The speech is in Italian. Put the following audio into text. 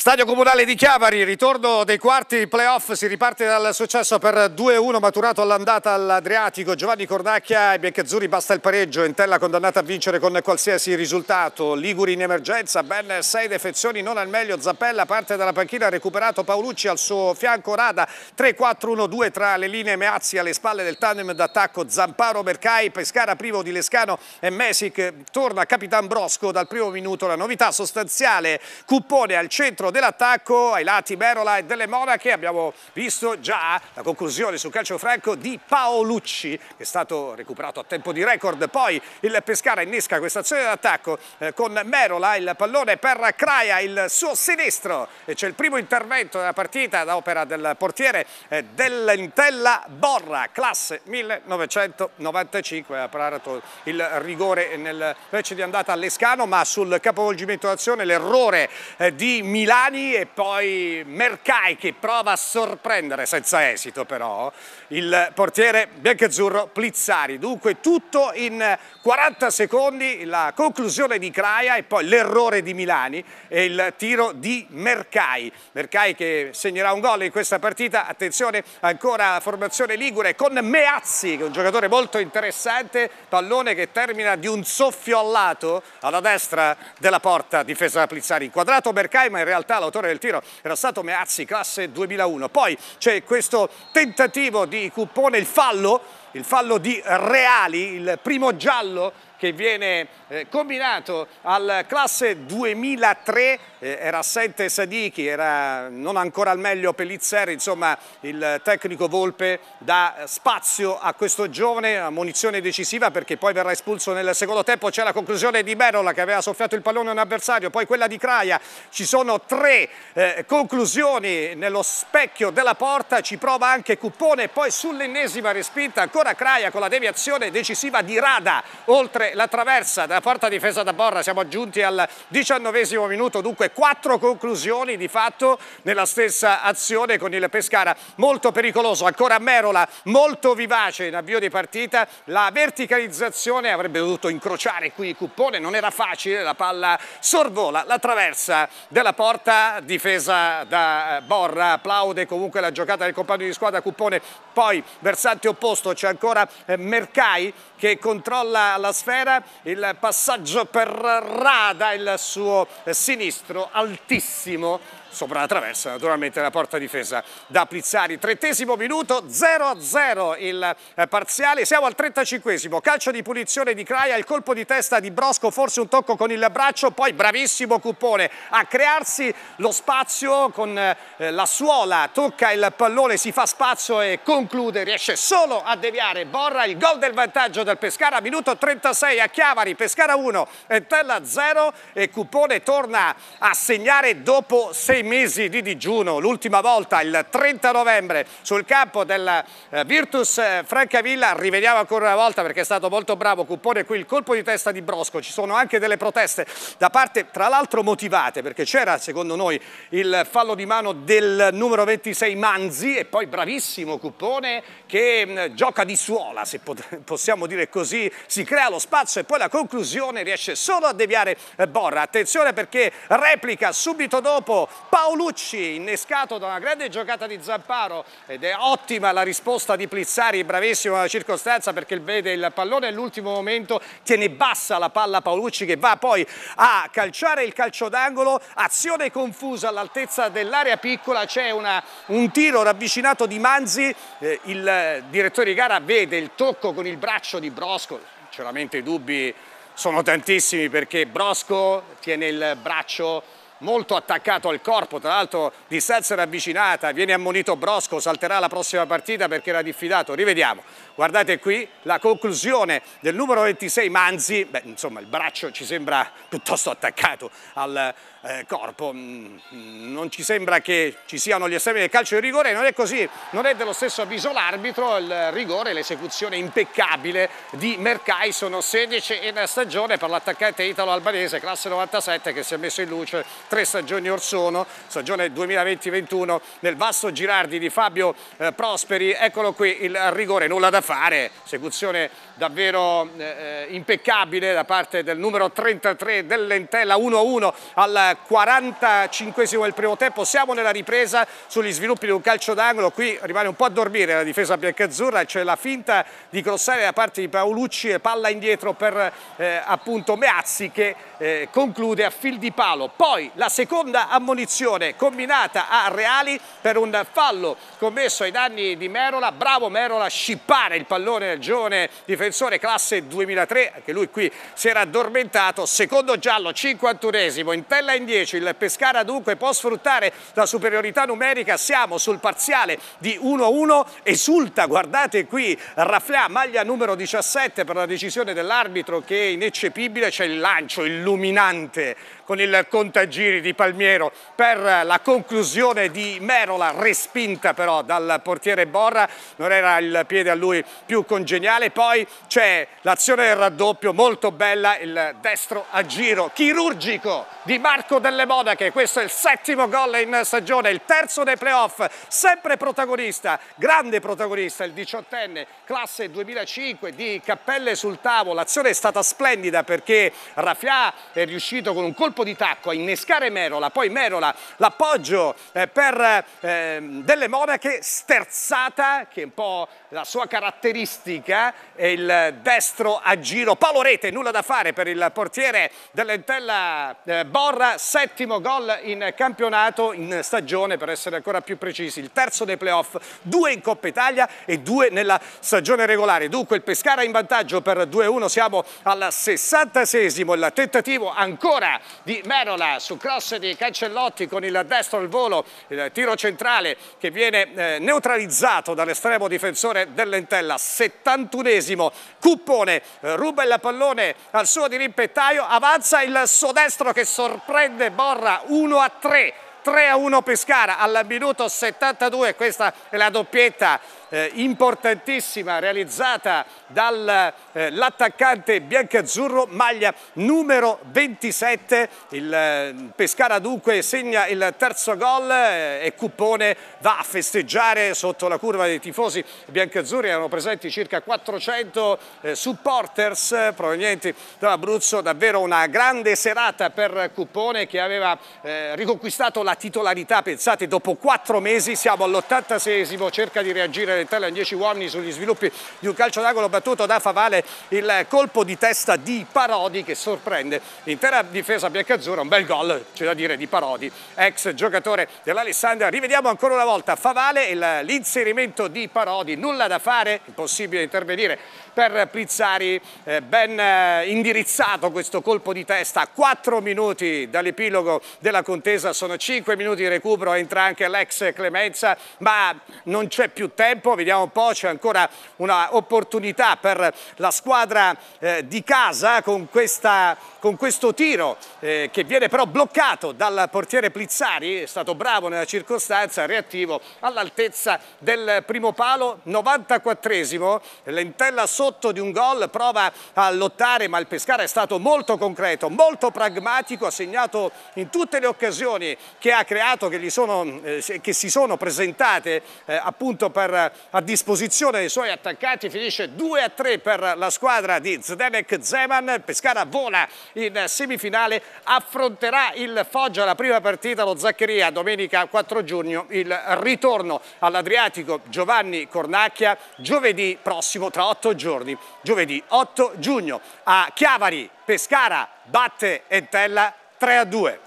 Stadio Comunale di Chiavari, ritorno dei quarti playoff, si riparte dal successo per 2-1 maturato all'andata all'Adriatico, Giovanni Cornacchia e Biancazzurri basta il pareggio, Entella condannata a vincere con qualsiasi risultato, Liguri in emergenza, ben sei defezioni, non al meglio, Zappella parte dalla panchina, recuperato Paolucci al suo fianco, Rada 3-4-1-2 tra le linee Meazzi alle spalle del tandem d'attacco, Zamparo Mercai, Pescara privo di Lescano e Mesic, torna Capitan Brosco dal primo minuto, la novità sostanziale, Cuppone al centro centro dell'attacco ai lati Merola e delle Monache. Abbiamo visto già la conclusione sul calcio franco di Paolucci che è stato recuperato a tempo di record. Poi il Pescara innesca questa azione d'attacco eh, con Merola, il pallone per Craia, il suo sinistro. E c'è il primo intervento della partita da opera del portiere eh, dell'Intella Borra, classe 1995. Ha parato il rigore nel match di andata all'Escano ma sul capovolgimento d'azione l'errore eh, di Milano Giordani e poi Mercai che prova a sorprendere, senza esito però, il portiere biancazzurro Plizzari. Dunque tutto in 40 secondi, la conclusione di Craia e poi l'errore di Milani e il tiro di Mercai. Mercai che segnerà un gol in questa partita, attenzione ancora formazione Ligure con Meazzi che è un giocatore molto interessante, pallone che termina di un soffio al lato alla destra della porta difesa da Plizzari. Quadrato Mercai ma in realtà realtà l'autore del tiro era stato Meazzi, classe 2001. Poi c'è questo tentativo di Cupone, il fallo, il fallo di Reali, il primo giallo che viene eh, combinato al classe 2003, eh, era assente Sadichi, era non ancora al meglio Pellizzeri, insomma il tecnico Volpe dà spazio a questo giovane, a munizione decisiva perché poi verrà espulso nel secondo tempo, c'è la conclusione di Merola che aveva soffiato il pallone a un avversario, poi quella di Craia, ci sono tre eh, conclusioni nello specchio della porta, ci prova anche Cuppone, poi sull'ennesima respinta ancora Craia con la deviazione decisiva di Rada, oltre la traversa della porta difesa da Borra, siamo giunti al diciannovesimo minuto, dunque quattro conclusioni di fatto nella stessa azione con il Pescara, molto pericoloso, ancora Merola, molto vivace in avvio di partita, la verticalizzazione avrebbe dovuto incrociare qui Cuppone, non era facile, la palla sorvola la traversa della porta difesa da eh, Borra, applaude comunque la giocata del compagno di squadra Cuppone, poi versante opposto c'è ancora eh, Mercai che controlla la sfera Rivera, il passaggio per Rada, il suo sinistro altissimo sopra la traversa naturalmente la porta difesa da Plizzari trentesimo minuto 0-0 il eh, parziale, siamo al 35esimo, calcio di punizione di Craia, il colpo di testa di Brosco, forse un tocco con il braccio, poi bravissimo Cupone a crearsi lo spazio con eh, la suola, tocca il pallone, si fa spazio e conclude, riesce solo a deviare Borra, il gol del vantaggio del Pescara, minuto 36 a Chiavari, Pescara 1, Tella 0 e Cupone torna a segnare dopo 6 sei mesi di digiuno, l'ultima volta il 30 novembre sul campo della eh, Virtus eh, Francavilla, rivediamo ancora una volta perché è stato molto bravo Cuppone qui il colpo di testa di Brosco, ci sono anche delle proteste da parte tra l'altro motivate perché c'era secondo noi il fallo di mano del numero 26 Manzi e poi bravissimo Cuppone che mm, gioca di suola se possiamo dire così, si crea lo spazio e poi la conclusione riesce solo a deviare eh, Borra, attenzione perché replica subito dopo Paolucci innescato da una grande giocata di Zamparo ed è ottima la risposta di Plizzari, bravissimo alla circostanza perché vede il pallone all'ultimo momento, tiene bassa la palla Paolucci che va poi a calciare il calcio d'angolo, azione confusa all'altezza dell'area piccola, c'è un tiro ravvicinato di Manzi, eh, il direttore di gara vede il tocco con il braccio di Brosco, sinceramente i dubbi sono tantissimi perché Brosco tiene il braccio molto attaccato al corpo, tra l'altro Di Seltzer avvicinata, viene ammonito Brosco, salterà la prossima partita perché era diffidato, rivediamo. Guardate qui la conclusione del numero 26 Manzi, Beh, insomma il braccio ci sembra piuttosto attaccato al eh, corpo, mm, mm, non ci sembra che ci siano gli estremi del calcio di rigore, non è così, non è dello stesso avviso l'arbitro, il rigore, l'esecuzione impeccabile di Mercai, sono 16 in stagione per l'attaccante italo-albanese, classe 97 che si è messo in luce tre stagioni or sono, stagione 2020-21 nel vasto Girardi di Fabio eh, Prosperi, eccolo qui il rigore, nulla da fare, esecuzione davvero eh, eh impeccabile da parte del numero 33 dell'Entella 1-1 al 45 esimo del primo tempo, siamo nella ripresa sugli sviluppi di un calcio d'angolo, qui rimane un po' a dormire la difesa biancazzurra, c'è la finta di crossare da parte di Paolucci e palla indietro per eh, appunto Meazzi che eh, conclude a fil di palo, poi la seconda ammonizione combinata a Reali per un fallo commesso ai danni di Merola, bravo Merola a scippare il pallone del giovane difensore classe 2003, anche lui qui si era addormentato, secondo giallo 51esimo, in tella in 10 il Pescara dunque può sfruttare la superiorità numerica, siamo sul parziale di 1-1, esulta guardate qui Rafflea maglia numero 17 per la decisione dell'arbitro che è ineccepibile, c'è il lancio illuminante con il contagino tiri di Palmiero per la conclusione di Merola, respinta però dal portiere Borra, non era il piede a lui più congeniale, poi c'è l'azione del raddoppio molto bella, il destro a giro chirurgico di Marco Delle Monache, questo è il settimo gol in stagione, il terzo dei playoff, sempre protagonista, grande protagonista, il diciottenne, classe 2005 di Cappelle sul tavolo, l'azione è stata splendida perché Raffià è riuscito con un colpo di tacco a innescare criticare Merola, poi Merola l'appoggio eh, per eh, delle monache sterzata, che è un po' la sua caratteristica, e il destro a giro, Paolo Rete, nulla da fare per il portiere dell'Entella eh, Borra, settimo gol in campionato, in stagione per essere ancora più precisi, il terzo dei playoff, due in Coppa Italia e due nella stagione regolare, dunque il Pescara in vantaggio per 2-1, siamo al 66 il tentativo ancora di Merola su cross di Cancellotti con il destro al volo, il tiro centrale che viene eh, neutralizzato dall'estremo difensore dell'Entella, 71esimo, Cuppone eh, ruba il pallone al suo dirimpettaio, avanza il suo destro che sorprende Borra 1 a 3 3 a 1 Pescara al minuto 72 questa è la doppietta eh, importantissima realizzata dall'attaccante eh, biancazzurro maglia numero 27 il eh, Pescara dunque segna il terzo gol eh, e Cuppone va a festeggiare sotto la curva dei tifosi biancazzurri erano presenti circa 400 eh, supporters provenienti dall'Abruzzo davvero una grande serata per Cuppone che aveva eh, riconquistato la la titolarità, pensate, dopo quattro mesi siamo all'86esimo, cerca di reagire l'Italia in dieci uomini sugli sviluppi di un calcio d'angolo battuto da Favale, il colpo di testa di Parodi che sorprende l'intera difesa biancazzurra, un bel gol, c'è da dire, di Parodi, ex giocatore dell'Alessandria. Rivediamo ancora una volta Favale e l'inserimento di Parodi, nulla da fare, impossibile intervenire per Prizzari, eh, ben eh, indirizzato questo colpo di testa, quattro minuti dall'epilogo della contesa sono cinque 5 minuti di recupero entra anche l'ex Clemenza, ma non c'è più tempo, vediamo un po', c'è ancora un'opportunità per la squadra eh, di casa con, questa, con questo tiro eh, che viene però bloccato dal portiere Plizzari, è stato bravo nella circostanza, reattivo all'altezza del primo palo, 94esimo, Lentella sotto di un gol, prova a lottare ma il Pescara è stato molto concreto, molto pragmatico, ha segnato in tutte le occasioni che che ha creato, che, sono, eh, che si sono presentate eh, appunto per, a disposizione dei suoi attaccanti, finisce 2 a 3 per la squadra di Zdenek Zeman, Pescara vola in semifinale, affronterà il Foggia la prima partita, lo Zaccheria domenica 4 giugno, il ritorno all'Adriatico Giovanni Cornacchia giovedì prossimo tra 8 giorni, giovedì 8 giugno a Chiavari, Pescara batte Entella 3 a 2.